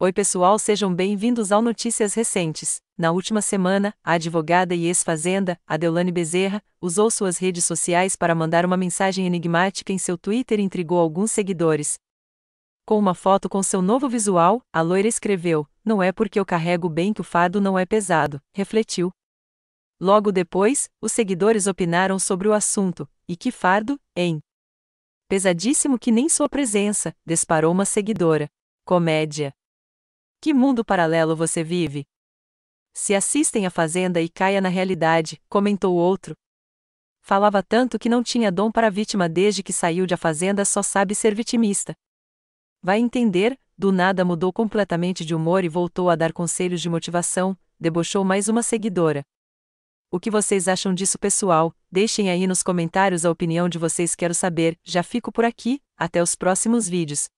Oi, pessoal, sejam bem-vindos ao Notícias Recentes. Na última semana, a advogada e ex-fazenda, Adelane Bezerra, usou suas redes sociais para mandar uma mensagem enigmática em seu Twitter e intrigou alguns seguidores. Com uma foto com seu novo visual, a loira escreveu: Não é porque eu carrego bem que o fardo não é pesado, refletiu. Logo depois, os seguidores opinaram sobre o assunto, e que fardo, hein? Pesadíssimo que nem sua presença, disparou uma seguidora. Comédia. Que mundo paralelo você vive? Se assistem à Fazenda e caia na realidade, comentou outro. Falava tanto que não tinha dom para vítima desde que saiu de A Fazenda só sabe ser vitimista. Vai entender, do nada mudou completamente de humor e voltou a dar conselhos de motivação, debochou mais uma seguidora. O que vocês acham disso, pessoal? Deixem aí nos comentários a opinião de vocês, quero saber. Já fico por aqui, até os próximos vídeos.